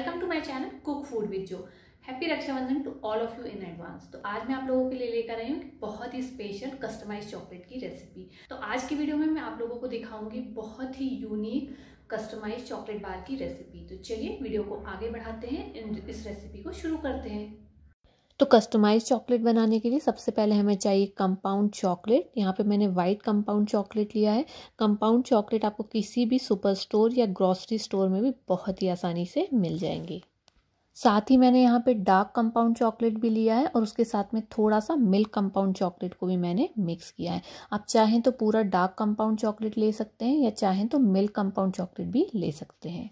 Welcome to my channel cook food with Jo happy Rakshabandhan to all of you in advance तो आज मैं आप लोगों के लिए लेकर आई हूँ बहुत ही स्पेशल कस्टमाइज चॉकलेट की रेसिपी तो आज की वीडियो में मैं आप लोगों को दिखाऊंगी बहुत ही यूनिक कस्टमाइज चॉकलेट बार की रेसिपी तो चलिए वीडियो को आगे बढ़ाते हैं इस रेसिपी को शुरू करते हैं तो कस्टमाइज चॉकलेट बनाने के लिए सबसे पहले हमें चाहिए कंपाउंड चॉकलेट यहाँ पे मैंने वाइट कंपाउंड चॉकलेट लिया है कंपाउंड चॉकलेट आपको किसी भी सुपर स्टोर या ग्रॉसरी स्टोर में भी बहुत ही आसानी से मिल जाएंगी साथ ही मैंने यहाँ पे डार्क कंपाउंड चॉकलेट भी लिया है और उसके साथ में थोड़ा सा मिल्क कंपाउंड चॉकलेट को भी मैंने मिक्स किया है आप चाहें तो पूरा डार्क कंपाउंड चॉकलेट ले सकते हैं या चाहें तो मिल्क कंपाउंड चॉकलेट भी ले सकते हैं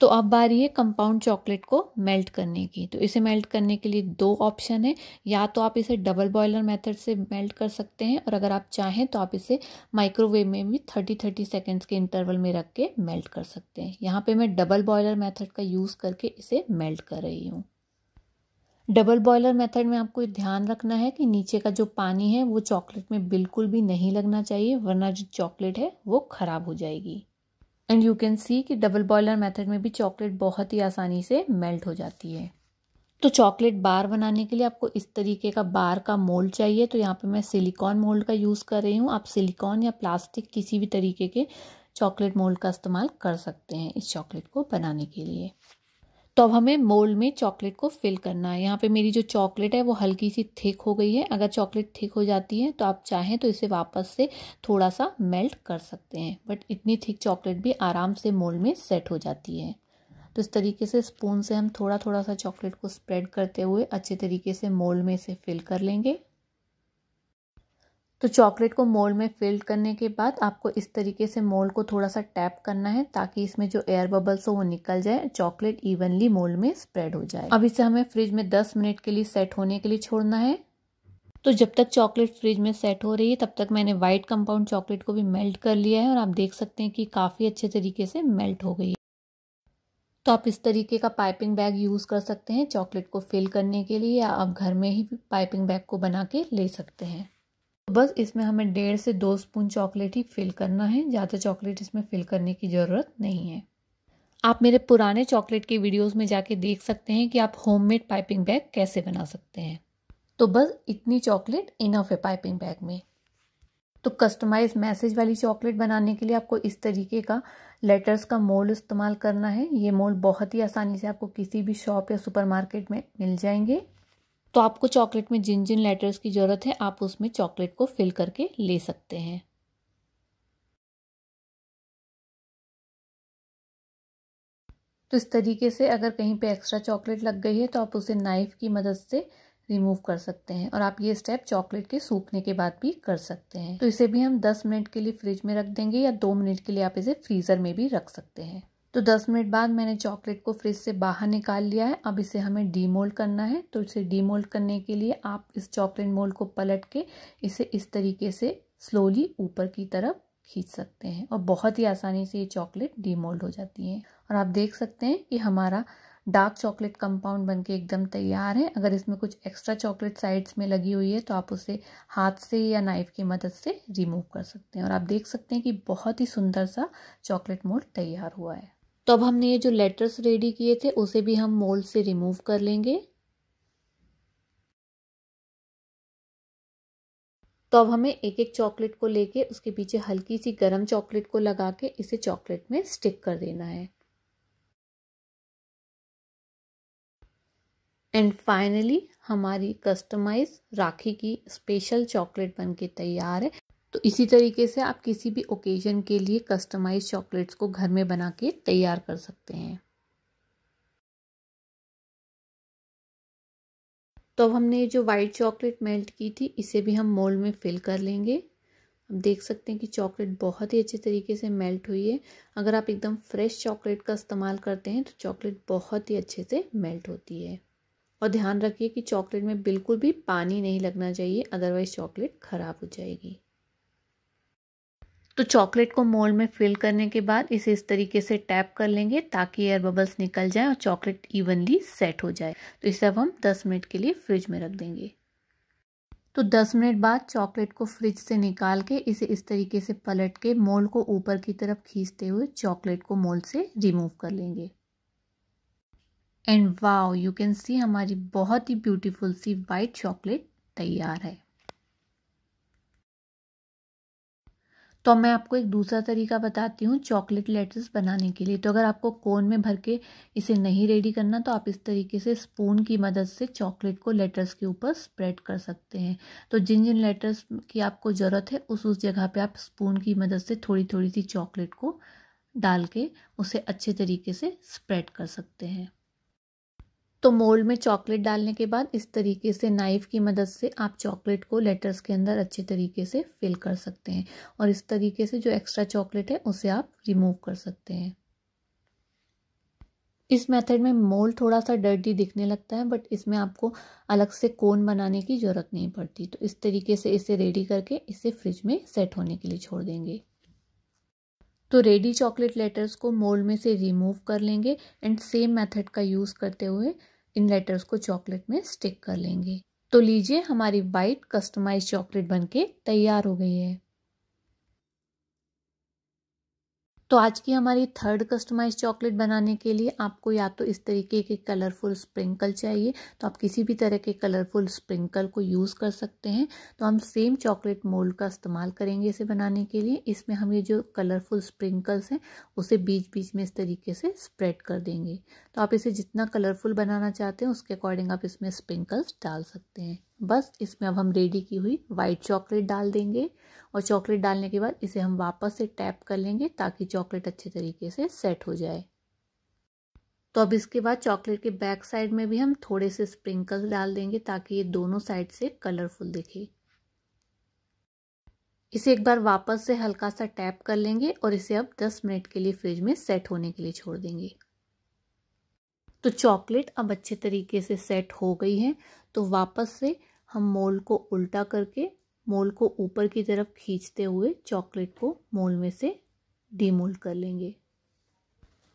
तो अब बारी है कंपाउंड चॉकलेट को मेल्ट करने की तो इसे मेल्ट करने के लिए दो ऑप्शन है या तो आप इसे डबल बॉयलर मेथड से मेल्ट कर सकते हैं और अगर आप चाहें तो आप इसे माइक्रोवेव में भी थर्टी थर्टी सेकेंड्स के इंटरवल में रख के मेल्ट कर सकते हैं यहाँ पे मैं डबल बॉयलर मेथड का यूज़ करके इसे मेल्ट कर रही हूँ डबल बॉयलर मेथड में आपको ध्यान रखना है कि नीचे का जो पानी है वो चॉकलेट में बिल्कुल भी नहीं लगना चाहिए वरना जो चॉकलेट है वो ख़राब हो जाएगी एंड यू कैन सी कि डबल बॉयलर मेथड में भी चॉकलेट बहुत ही आसानी से मेल्ट हो जाती है तो चॉकलेट बार बनाने के लिए आपको इस तरीके का बार का मोल्ड चाहिए तो यहाँ पे मैं सिलिकॉन मोल्ड का यूज़ कर रही हूँ आप सिलिकॉन या प्लास्टिक किसी भी तरीके के चॉकलेट मोल्ड का इस्तेमाल कर सकते हैं इस चॉकलेट को बनाने के लिए तो अब हमें मोल्ड में चॉकलेट को फिल करना है यहाँ पे मेरी जो चॉकलेट है वो हल्की सी थिक हो गई है अगर चॉकलेट थिक हो जाती है तो आप चाहें तो इसे वापस से थोड़ा सा मेल्ट कर सकते हैं बट इतनी थिक चॉकलेट भी आराम से मोल्ड में सेट हो जाती है तो इस तरीके से स्पून से हम थोड़ा थोड़ा सा चॉकलेट को स्प्रेड करते हुए अच्छे तरीके से मोल्ड में इसे फिल कर लेंगे तो चॉकलेट को मोल्ड में फिल करने के बाद आपको इस तरीके से मोल्ड को थोड़ा सा टैप करना है ताकि इसमें जो एयर बबल्स हो वो निकल जाए चॉकलेट इवनली मोल्ड में स्प्रेड हो जाए अब इसे हमें फ्रिज में 10 मिनट के लिए सेट होने के लिए छोड़ना है तो जब तक चॉकलेट फ्रिज में सेट हो रही है तब तक मैंने व्हाइट कंपाउंड चॉकलेट को भी मेल्ट कर लिया है और आप देख सकते हैं कि काफ़ी अच्छे तरीके से मेल्ट हो गई है तो आप इस तरीके का पाइपिंग बैग यूज़ कर सकते हैं चॉकलेट को फिल करने के लिए या आप घर में ही पाइपिंग बैग को बना के ले सकते हैं बस इसमें हमें डेढ़ से दो स्पून चॉकलेट ही फिल करना है ज़्यादा चॉकलेट इसमें फिल करने की ज़रूरत नहीं है आप मेरे पुराने चॉकलेट के वीडियोस में जाके देख सकते हैं कि आप होममेड पाइपिंग बैग कैसे बना सकते हैं तो बस इतनी चॉकलेट इनफ है पाइपिंग बैग में तो कस्टमाइज मैसेज वाली चॉकलेट बनाने के लिए आपको इस तरीके का लेटर्स का मोल्ड इस्तेमाल करना है ये मोल्ड बहुत ही आसानी से आपको किसी भी शॉप या सुपर में मिल जाएंगे तो आपको चॉकलेट में जिन जिन लेटर्स की ज़रूरत है आप उसमें चॉकलेट को फिल करके ले सकते हैं तो इस तरीके से अगर कहीं पे एक्स्ट्रा चॉकलेट लग गई है तो आप उसे नाइफ़ की मदद से रिमूव कर सकते हैं और आप ये स्टेप चॉकलेट के सूखने के बाद भी कर सकते हैं तो इसे भी हम 10 मिनट के लिए फ्रिज में रख देंगे या 2 मिनट के लिए आप इसे फ्रीज़र में भी रख सकते हैं तो 10 मिनट बाद मैंने चॉकलेट को फ्रिज से बाहर निकाल लिया है अब इसे हमें डीमोल्ड करना है तो इसे डीमोल्ड करने के लिए आप इस चॉकलेट मोल्ड को पलट के इसे इस तरीके से स्लोली ऊपर की तरफ खींच सकते हैं और बहुत ही आसानी से ये चॉकलेट डीमोल्ड हो जाती है और आप देख सकते हैं कि हमारा डार्क चॉकलेट कंपाउंड बनके एकदम तैयार है अगर इसमें कुछ एक्स्ट्रा चॉकलेट साइड्स में लगी हुई है तो आप उसे हाथ से या नाइफ़ की मदद से रिमूव कर सकते हैं और आप देख सकते हैं कि बहुत ही सुंदर सा चॉकलेट मोल्ड तैयार हुआ है तो अब हमने ये जो लेटर्स रेडी किए थे उसे भी हम मोल्ड से रिमूव कर लेंगे तो अब हमें एक एक चॉकलेट को लेके उसके पीछे हल्की सी गरम चॉकलेट को लगा के इसे चॉकलेट में स्टिक कर देना है एंड फाइनली हमारी कस्टमाइज राखी की स्पेशल चॉकलेट बनके तैयार है तो इसी तरीके से आप किसी भी ओकेज़न के लिए कस्टमाइज चॉकलेट्स को घर में बना के तैयार कर सकते हैं तो अब हमने जो वाइट चॉकलेट मेल्ट की थी इसे भी हम मोल्ड में फिल कर लेंगे अब देख सकते हैं कि चॉकलेट बहुत ही अच्छे तरीके से मेल्ट हुई है अगर आप एकदम फ्रेश चॉकलेट का इस्तेमाल करते हैं तो चॉकलेट बहुत ही अच्छे से मेल्ट होती है और ध्यान रखिए कि चॉकलेट में बिल्कुल भी पानी नहीं लगना चाहिए अदरवाइज़ चॉकलेट ख़राब हो जाएगी तो चॉकलेट को मोल्ड में फिल करने के बाद इसे इस तरीके से टैप कर लेंगे ताकि एयर बबल्स निकल जाए और चॉकलेट इवनली सेट हो जाए तो इसे अब हम 10 मिनट के लिए फ्रिज में रख देंगे तो 10 मिनट बाद चॉकलेट को फ्रिज से निकाल के इसे इस तरीके से पलट के मोल्ड को ऊपर की तरफ खींचते हुए चॉकलेट को मोल्ड से रिमूव कर लेंगे and wow you can see हमारी बहुत ही ब्यूटीफुल सी वाइट चॉकलेट तैयार है तो मैं आपको एक दूसरा तरीका बताती हूँ चॉकलेट लेटर्स बनाने के लिए तो अगर आपको कोन में भर के इसे नहीं रेडी करना तो आप इस तरीके से स्पून की मदद से चॉकलेट को लेटर्स के ऊपर स्प्रेड कर सकते हैं तो जिन जिन लेटर्स की आपको ज़रूरत है उस उस जगह पे आप स्पून की मदद से थोड़ी थोड़ी सी चॉकलेट को डाल के उसे अच्छे तरीके से स्प्रेड कर सकते हैं तो मोल्ड में चॉकलेट डालने के बाद इस तरीके से नाइफ़ की मदद से आप चॉकलेट को लेटर्स के अंदर अच्छे तरीके से फिल कर सकते हैं और इस तरीके से जो एक्स्ट्रा चॉकलेट है उसे आप रिमूव कर सकते हैं इस मेथड में मोल्ड थोड़ा सा डर्टी दिखने लगता है बट इसमें आपको अलग से कोन बनाने की ज़रूरत नहीं पड़ती तो इस तरीके से इसे रेडी करके इसे फ्रिज में सेट होने के लिए छोड़ देंगे तो रेडी चॉकलेट लेटर्स को मोल्ड में से रिमूव कर लेंगे एंड सेम मेथड का यूज़ करते हुए इन लेटर्स को चॉकलेट में स्टिक कर लेंगे तो लीजिए हमारी वाइट कस्टमाइज चॉकलेट बनके तैयार हो गई है तो आज की हमारी थर्ड कस्टमाइज चॉकलेट बनाने के लिए आपको या तो इस तरीके के कलरफुल स्प्रिंकल चाहिए तो आप किसी भी तरह के कलरफुल स्प्रिंकल को यूज़ कर सकते हैं तो हम सेम चॉकलेट मोल्ड का इस्तेमाल करेंगे इसे बनाने के लिए इसमें हम ये जो कलरफुल स्प्रिंकल्स हैं उसे बीच बीच में इस तरीके से स्प्रेड कर देंगे तो आप इसे जितना कलरफुल बनाना चाहते हैं उसके अकॉर्डिंग आप इसमें स्प्रिंकल्स डाल सकते हैं बस इसमें अब हम रेडी की हुई वाइट चॉकलेट डाल देंगे और चॉकलेट डालने के बाद इसे हम वापस से टैप कर लेंगे ताकि चॉकलेट अच्छे तरीके से सेट हो जाए तो अब इसके बाद चॉकलेट के बैक साइड में भी हम थोड़े से स्प्रिंकल्स डाल देंगे ताकि ये दोनों साइड से कलरफुल दिखे इसे एक बार वापस से हल्का सा टैप कर लेंगे और इसे अब 10 मिनट के लिए फ्रिज में सेट होने के लिए छोड़ देंगे तो चॉकलेट अब अच्छे तरीके से सेट हो गई है तो वापस से हम मोल को उल्टा करके मोल को ऊपर की तरफ खींचते हुए चॉकलेट को मोल में से डीमोल कर लेंगे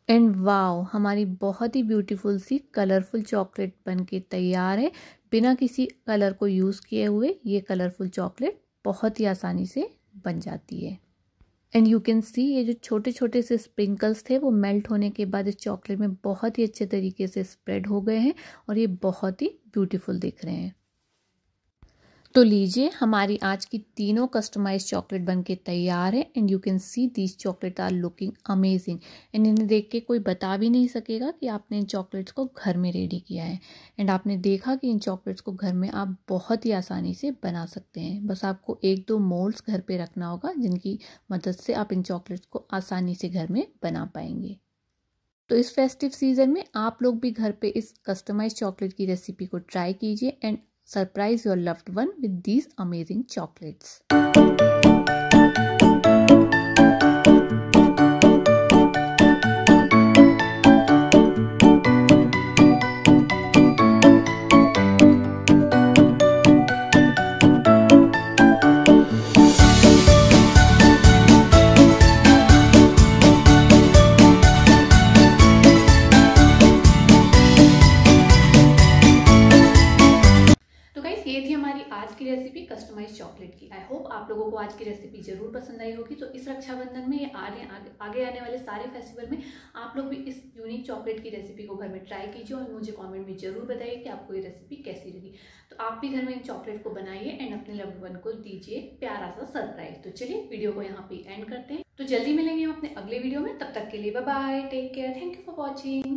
एंड वाओ हमारी बहुत ही ब्यूटीफुल सी कलरफुल चॉकलेट बनके तैयार है बिना किसी कलर को यूज़ किए हुए ये कलरफुल चॉकलेट बहुत ही आसानी से बन जाती है एंड यू कैन सी ये जो छोटे छोटे से स्प्रिंकल्स थे वो मेल्ट होने के बाद इस चॉकलेट में बहुत ही अच्छे तरीके से स्प्रेड हो गए हैं और ये बहुत ही ब्यूटीफुल दिख रहे हैं तो लीजिए हमारी आज की तीनों कस्टमाइज चॉकलेट बनके तैयार है and you can see these chocolate are looking amazing and इन्हें देख के कोई बता भी नहीं सकेगा कि आपने इन चॉकलेट्स को घर में रेडी किया है एंड आपने देखा कि इन चॉकलेट्स को घर में आप बहुत ही आसानी से बना सकते हैं बस आपको एक दो मोल्ड्स घर पर रखना होगा जिनकी मदद से आप इन चॉकलेट्स को आसानी से घर में बना पाएंगे तो इस फेस्टिव सीज़न में आप लोग भी घर पे इस कस्टमाइज चॉकलेट की रेसिपी को ट्राई कीजिए and Surprise your loved one with these amazing chocolates. Chocolate की आई होप आप लोगों को आज की रेसिपी जरूर पसंद आई होगी तो इस रक्षाबंधन में या आगे आगे आने वाले सारे फेस्टिवल में आप लोग भी इस यूनिक चॉकलेट की रेसिपी को घर में ट्राई कीजिए और मुझे कॉमेंट में जरूर बताइए कि आपको ये रेसिपी कैसी लगी तो आप भी घर में इन चॉकलेट को बनाइए एंड अपने लव्ड वन को दीजिए प्यारा सा सरप्राइज तो चलिए वीडियो को यहाँ पे एंड करते हैं तो जल्दी मिलेंगे हम अपने अगले वीडियो में तब तक के लिए bye bye take care thank you for watching